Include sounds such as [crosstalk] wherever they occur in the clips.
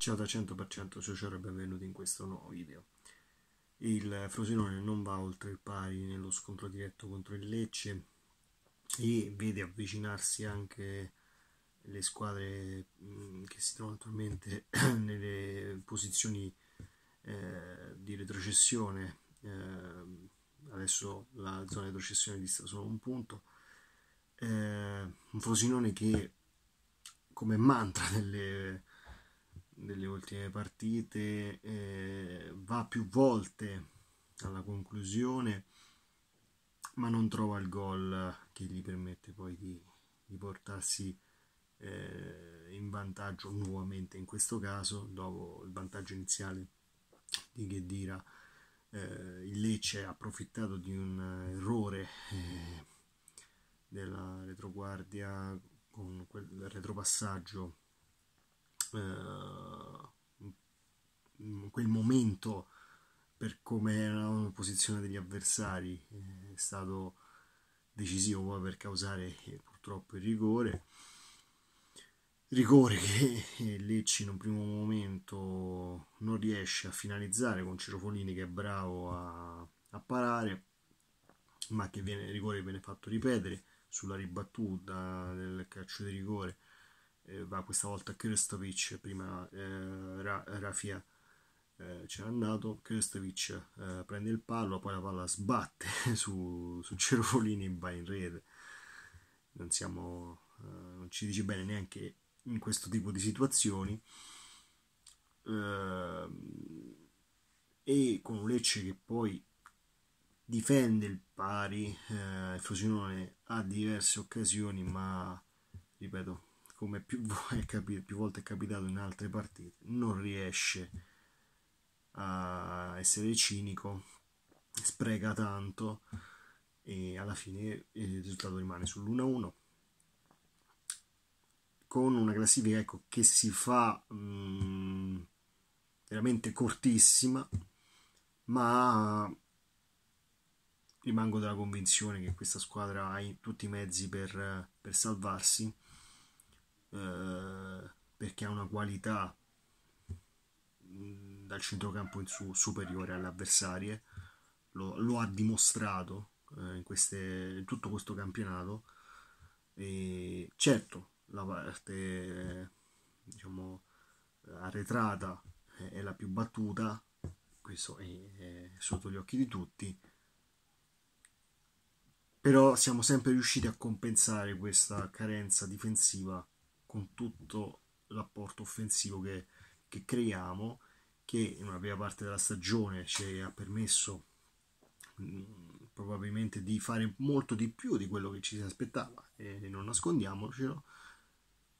Ciao da 100% ciao ciao e benvenuti in questo nuovo video. Il Frosinone non va oltre il pari nello scontro diretto contro il Lecce e vede avvicinarsi anche le squadre mm, che si trovano attualmente [clears throat] nelle posizioni eh, di retrocessione. Eh, adesso la zona di retrocessione dista solo un punto. Eh, un Frosinone che come mantra [laughs] delle nelle ultime partite eh, va più volte alla conclusione ma non trova il gol che gli permette poi di, di portarsi eh, in vantaggio nuovamente in questo caso dopo il vantaggio iniziale di Ghedira eh, il Lecce ha approfittato di un eh, errore eh, della retroguardia con quel retropassaggio eh, quel momento per come era la posizione degli avversari eh, è stato decisivo per causare eh, purtroppo il rigore rigore che Lecce in un primo momento non riesce a finalizzare con Ciro Folini che è bravo a, a parare ma che viene, il rigore viene fatto ripetere sulla ribattuta del calcio di rigore va questa volta Krstovic, prima eh, Ra- Rafia eh, c'era andato, Krstovic eh, prende il palo, poi la palla sbatte [laughs] su, su Cervolini e va in rete. Non, siamo, non ci dice bene neanche in questo tipo di situazioni. Ehm, e con un Lecce che poi difende il pari, il Frosinone ha diverse occasioni, ma ripeto, come più, [laughs] capi- più volte è capitato in altre partite, non riesce a essere cinico, spreca tanto e alla fine il risultato rimane sull'1-1 con una classifica ecco, che si fa mh, mm, veramente cortissima ma rimango della convinzione che questa squadra ha tutti i mezzi per, per salvarsi eh, perché ha una qualità mh, mm, dal centrocampo in su superiore alle avversarie, lo, lo ha dimostrato eh, in, queste, in, tutto questo campionato. E certo, la parte diciamo, arretrata è la più battuta, questo è, è sotto gli occhi di tutti però siamo sempre riusciti a compensare questa carenza difensiva con tutto l'apporto offensivo che, che creiamo, che in una prima parte della stagione ci ha permesso mm, probabilmente di fare molto di più di quello che ci si aspettava, e non nascondiamocelo,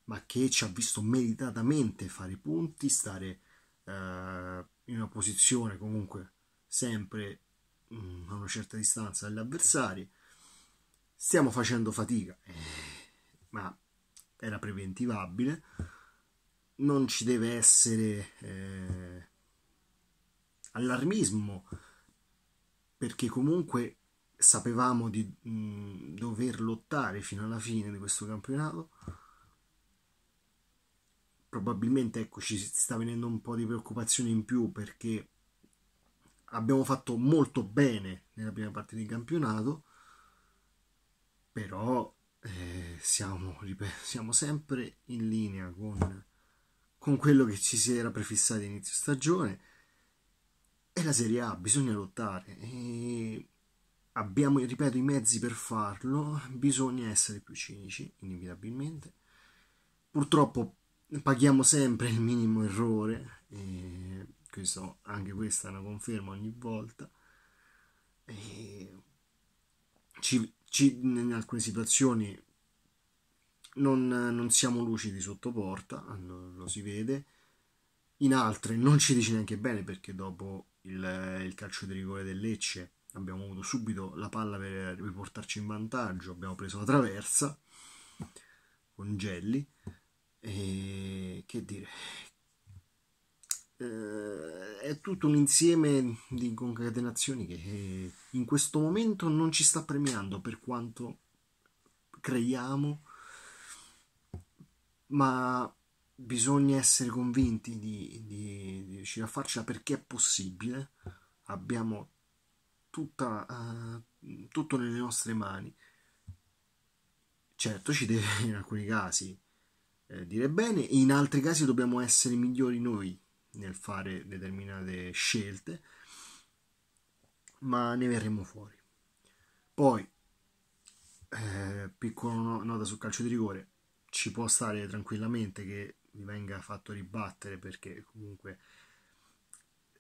ma che ci ha visto meritatamente fare i punti, stare eh, in una posizione comunque sempre mh, mm, a una certa distanza dagli avversari. Stiamo facendo fatica, eh, ma era preventivabile, non ci deve essere eh, allarmismo perché comunque sapevamo di mh, dover lottare fino alla fine di questo campionato. Probabilmente ecco, ci sta venendo un po' di preoccupazione in più perché abbiamo fatto molto bene nella prima parte del campionato, però eh, siamo, ripeto, siamo sempre in linea con, con quello che ci si era prefissato inizio stagione. E la Serie A, bisogna lottare. E abbiamo, ripeto, i mezzi per farlo, bisogna essere più cinici, inevitabilmente. Purtroppo paghiamo sempre il minimo errore, e questo, anche questa è una conferma ogni volta. E ci, ci, in alcune situazioni non, non, siamo lucidi sotto porta, ah, lo si vede, in altre non ci dice neanche bene perché dopo il, il calcio di rigore del Lecce abbiamo avuto subito la palla per riportarci in vantaggio, abbiamo preso la traversa con Gelli e che dire, eh, è tutto un insieme di concatenazioni che eh, in questo momento non ci sta premiando per quanto creiamo, ma bisogna essere convinti di, di, di riuscire a farcela perché è possibile, abbiamo tutta, uh, tutto nelle nostre mani. Certo, ci deve in alcuni casi eh, dire bene, in altri casi dobbiamo essere migliori noi nel fare determinate scelte, ma ne verremo fuori. Poi, eh, piccola nota sul calcio di rigore, ci può stare tranquillamente che mi venga fatto ribattere perché comunque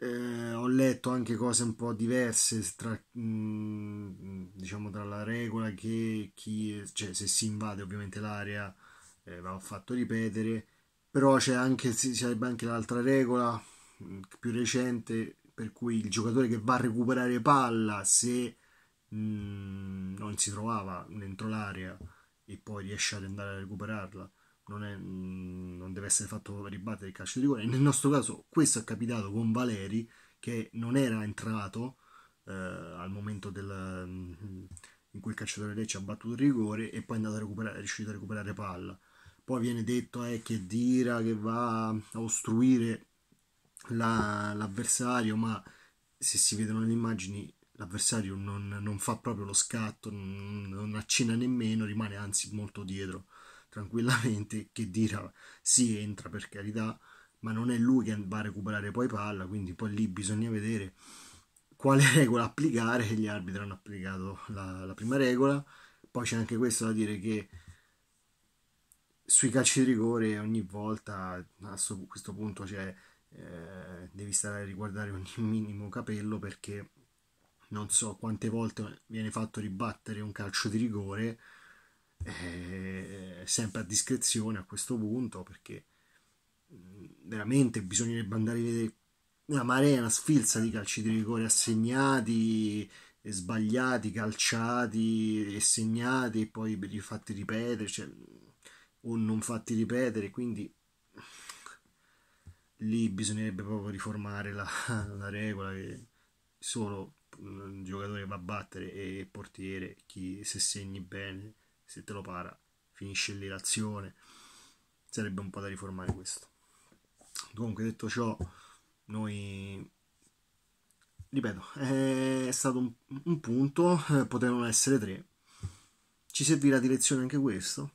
eh, ho letto anche cose un po' diverse tra, mh, mm, diciamo tra la regola che chi, cioè, se si invade ovviamente l'area eh, va fatto ripetere però c'è anche, sarebbe anche l'altra regola mm, più recente per cui il giocatore che va a recuperare palla se mh, mm, non si trovava dentro l'area e poi riesce ad andare a recuperarla non, è, mm, non deve essere fatto ribattere il calcio di rigore nel nostro caso questo è capitato con Valeri che non era entrato eh, al momento del, in cui il calciatore Lecce ha battuto il rigore e poi è, andato a recuperare, è riuscito a recuperare palla poi viene detto eh, che Dira che va a ostruire la, l'avversario, ma se si vedono le immagini l'avversario non, non fa proprio lo scatto, non, non, accena nemmeno, rimane anzi molto dietro tranquillamente, che Dira si entra per carità, ma non è lui che va a recuperare poi palla, quindi poi lì bisogna vedere quale [laughs] regola applicare, gli arbitri hanno applicato la, la prima regola, poi c'è anche questo da dire che sui calci di rigore ogni volta a questo punto cioè, eh, devi stare a riguardare ogni [laughs] minimo capello perché non so quante volte viene fatto ribattere un calcio di rigore eh, sempre a discrezione a questo punto perché mm, veramente bisognerebbe andare a vedere una marea, una sfilza di calci di rigore assegnati sbagliati, calciati e segnati e poi fatti ripetere cioè, o non fatti ripetere, quindi lì bisognerebbe proprio riformare la, [laughs] la regola che solo un mm, giocatore va a battere e il portiere, chi se segni bene, se te lo para, finisce lì l'azione. Sarebbe un po' da riformare questo. Comunque detto ciò, noi ripeto, è stato un, un punto, eh, potevano essere tre. Ci servirà di lezione anche questo?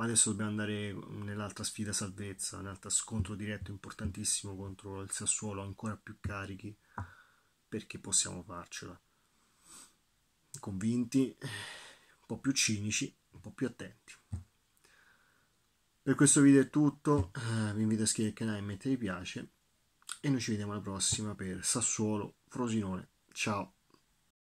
ma adesso dobbiamo andare nell'altra sfida salvezza, un altro scontro diretto importantissimo contro il Sassuolo, ancora più carichi, perché possiamo farcela. Convinti, un po' più cinici, un po' più attenti. Per questo video è tutto, eh, vi invito a iscrivervi al canale e mettere mi piace e noi ci vediamo alla prossima per Sassuolo Frosinone. Ciao!